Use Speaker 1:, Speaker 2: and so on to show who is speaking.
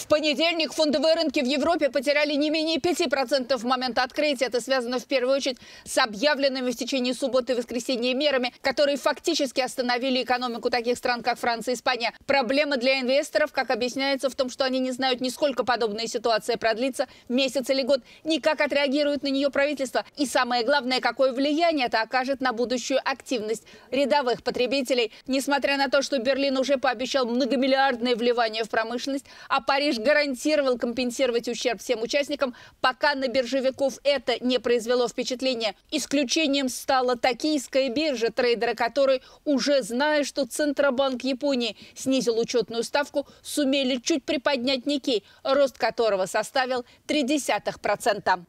Speaker 1: В понедельник фондовые рынки в Европе потеряли не менее 5% в момент открытия. Это связано в первую очередь с объявленными в течение субботы и воскресенья мерами, которые фактически остановили экономику таких стран, как Франция и Испания. Проблема для инвесторов, как объясняется, в том, что они не знают, нисколько подобная ситуация продлится, месяц или год, ни как отреагирует на нее правительство. И самое главное, какое влияние это окажет на будущую активность рядовых потребителей. Несмотря на то, что Берлин уже пообещал многомиллиардные вливания в промышленность, а Париж лишь гарантировал компенсировать ущерб всем участникам, пока на биржевиков это не произвело впечатление. Исключением стала токийская биржа, трейдеры которой, уже зная, что Центробанк Японии снизил учетную ставку, сумели чуть приподнять Никей, рост которого составил 0,3%.